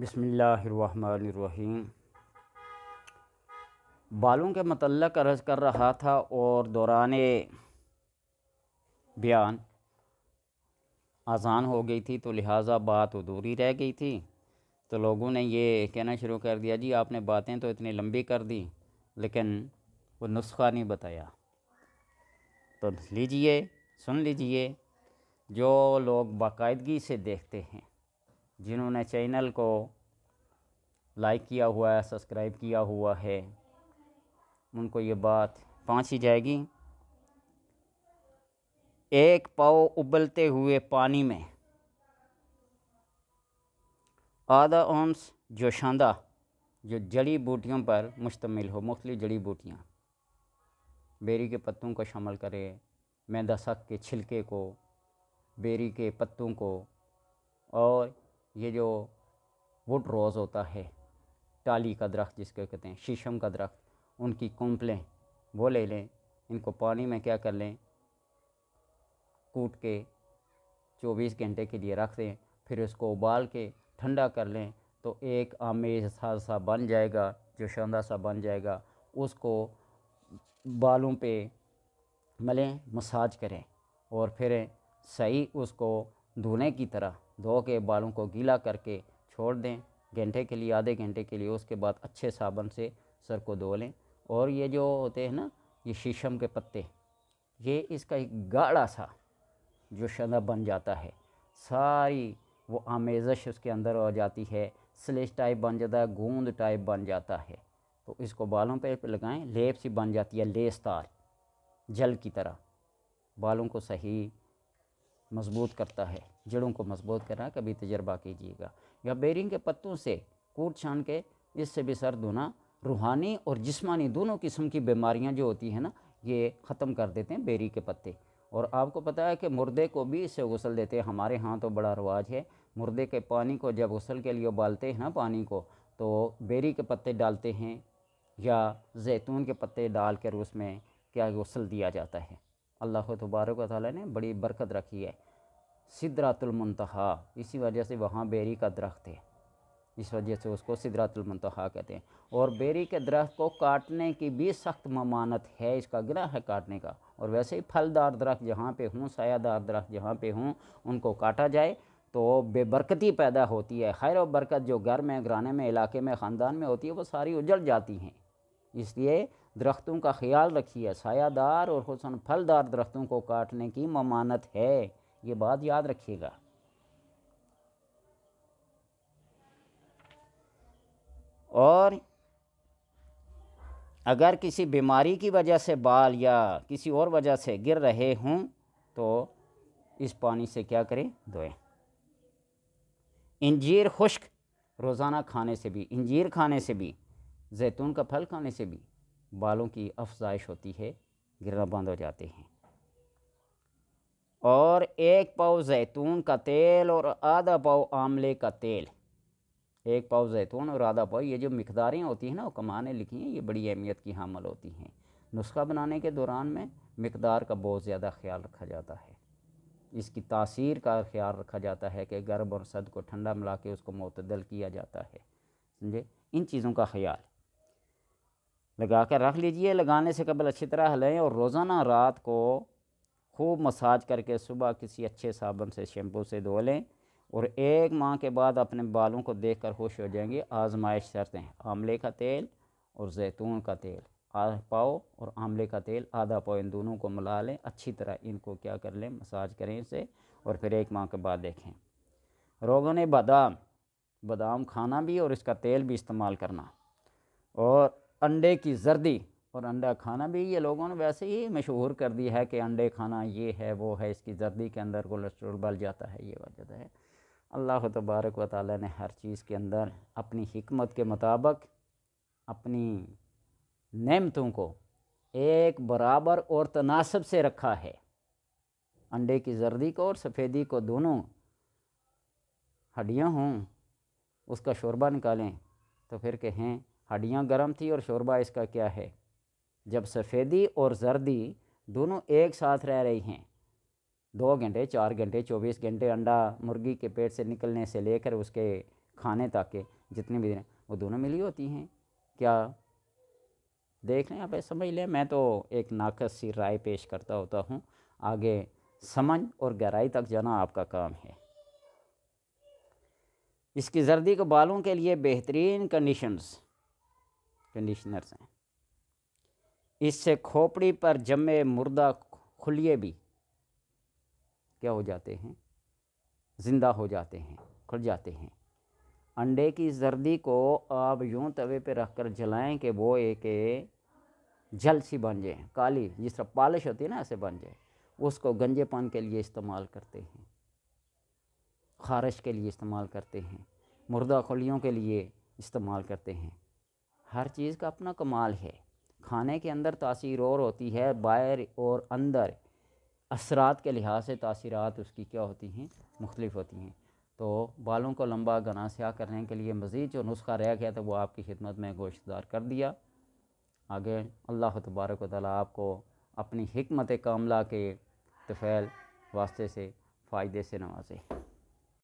बसमीम बालों के मतलब अर्ज़ कर रहा था और दौरान बयान आसान हो गई थी तो लिहाजा बात अधूरी रह गई थी तो लोगों ने ये कहना शुरू कर दिया जी आपने बातें तो इतनी लंबी कर दी लेकिन वो नुस्खा नहीं बताया तो लीजिए सुन लीजिए जो लोग बाकायदगी से देखते हैं जिन्होंने चैनल को लाइक किया हुआ है सब्सक्राइब किया हुआ है उनको ये बात पहुँच ही जाएगी एक पाव उबलते हुए पानी में आधा ओम्स जोशांदा जो जड़ी बूटियों पर मुश्तमिल हो मुख्त जड़ी बूटियाँ बेरी के पत्तों को शामिल करें मैदा सक के छिलके को बेरी के पत्तों को और ये जो वुड रोज़ होता है टाली का दरख्त जिसको कहते हैं शीशम का दरख्त उनकी कोंपलें वो ले लें इनको पानी में क्या कर लें कूट के चौबीस घंटे के लिए रख दें फिर उसको उबाल के ठंडा कर लें तो एक आमेज सा सा बन जाएगा जो शानदार सा बन जाएगा उसको बालों पे मलें मसाज करें और फिर सही उसको धोने की तरह धो के बालों को गीला करके छोड़ दें घंटे के लिए आधे घंटे के लिए उसके बाद अच्छे साबन से सर को धो लें और ये जो होते हैं ना ये शीशम के पत्ते ये इसका एक गाढ़ा सा जो शदा बन जाता है सारी वो आमेजश उसके अंदर हो जाती है स्लेश टाइप बन जाता है गूंद टाइप बन जाता है तो इसको बालों पर लगाएं लेप सी बन जाती है लेस तार जल की तरह बालों को सही मजबूत करता है जड़ों को मजबूत करना कभी तजर्बा कीजिएगा या बेरिंग के पत्तों से कूट छान के इससे भी सर धोना रूहानी और जिस्मानी दोनों किस्म की बीमारियाँ जो होती हैं ना ये ख़त्म कर देते हैं बेरी के पत्ते और आपको पता है कि मुर्दे को भी इससे गसल देते हैं हमारे यहाँ तो बड़ा रवाज है मुर्दे के पानी को जब गसल के लिए उबालते हैं ना पानी को तो बेरी के पत्ते डालते हैं या जैतून के पत्ते डाल कर उसमें क्या गसल दिया जाता है अल्लाह तबारक ताली ने बड़ी बरकत रखी है सिदरातुलमतहा इसी वजह से वहाँ बेरी का दरख्त है इस वजह से उसको सिदरातुलमतहा कहते हैं और बेरी के दरख्त को काटने की भी सख्त ममानत है इसका गिरा है काटने का और वैसे ही फलदार दरख्त जहाँ पे हों सायादार दरख्त जहाँ पे हों उनको काटा जाए तो बेबरकती पैदा होती है खैर बरकत जो घर में घराने में इलाके में ख़ानदान में होती है वो सारी उजड़ जाती हैं इसलिए दरख्तों का ख्याल रखिए सायादार और हुसन फलदार दरख्तों को काटने की ममानत है ये बात याद रखिएगा और अगर किसी बीमारी की वजह से बाल या किसी और वजह से गिर रहे हों तो इस पानी से क्या करें धोएं इंजीर खुश्क रोज़ाना खाने से भी इंजीर खाने से भी जैतून का फल खाने से भी बालों की अफजाइश होती है गिरना बंद हो जाते हैं और एक पाव जैतून का तेल और आधा पाव आमले का तेल एक पाव जैतून और आधा पाव ये जो मकदारें होती हैं ना वो कमाने लिखी हैं ये बड़ी अहमियत की हामल होती हैं नुस्खा बनाने के दौरान में मकदार का बहुत ज़्यादा ख्याल रखा जाता है इसकी तासीर का ख्याल रखा जाता है कि गर्म और सद को ठंडा मिला के उसको मतदल किया जाता है समझे इन चीज़ों का ख्याल लगा कर रख लीजिए लगाने से कबल अच्छी तरह हलाएं और रोज़ाना रात को खूब मसाज करके सुबह किसी अच्छे साबुन से शैम्पू से धो लें और एक माह के बाद अपने बालों को देख कर खुश हो जाएंगे आजमाइश करते हैं आमले का तेल और जैतून का तेल आधा पाओ और आमले का तेल आधा पाओ इन दोनों को मिला लें अच्छी तरह इनको क्या कर लें मसाज करें इसे और फिर एक माह के बाद देखें रोगों ने बादाम बादाम खाना भी और इसका तेल भी इस्तेमाल करना और अंडे की जर्दी और अंडा खाना भी ये लोगों ने वैसे ही मशहूर कर दिया है कि अंडे खाना ये है वो है इसकी जर्दी के अंदर कोलेस्ट्रोल बढ़ जाता है ये वजह है अल्लाह तबारक व ताली ने हर चीज़ के अंदर अपनी हमत के मुताबिक अपनी नमतों को एक बराबर और तनासब से रखा है अंडे की जर्दी को और सफ़ेदी को दोनों हड्डियाँ हों उसका शोरबा निकालें तो फिर कहें हड्डियाँ गर्म थी और शोरबा इसका क्या है जब सफ़ेदी और जर्दी दोनों एक साथ रह रही हैं दो घंटे चार घंटे चौबीस घंटे अंडा मुर्गी के पेट से निकलने से लेकर उसके खाने तक के जितने भी दिन वो दोनों मिली होती हैं क्या देख लें आप समझ लें मैं तो एक नाकस सी राय पेश करता होता हूँ आगे समझ और गहराई तक जाना आपका काम है इसकी जर्दी को बालों के लिए बेहतरीन कंडीशंस कंडीशनर्स हैं इससे खोपड़ी पर जमे मुर्दा खुलिए भी क्या हो जाते हैं ज़िंदा हो जाते हैं खुल जाते हैं अंडे की जर्दी को आप यूं तवे पे रख कर जलाएँ कि वो एक जल सी बन जाए काली जिस तरह पालिश होती है ना ऐसे बन जाए उसको गंजेपन के लिए इस्तेमाल करते हैं खारिश के लिए इस्तेमाल करते हैं मुर्दा खुलियों के लिए इस्तेमाल करते हैं हर चीज़ का अपना कमाल है खाने के अंदर तासीर और होती है बाहर और अंदर असरात के लिहाज से तासीरात उसकी क्या होती हैं मुख्तलिफ होती हैं तो बालों को लंबा घना स्याह करने के लिए मज़ीद जो नुस्खा रह गया था वो आपकी खिदमत में गोश्तदार कर दिया आगे अल्लाह तबारक वाली आपको अपनी हमत कामला के तफ़ैल वास्ते से फ़ायदे से नवाजे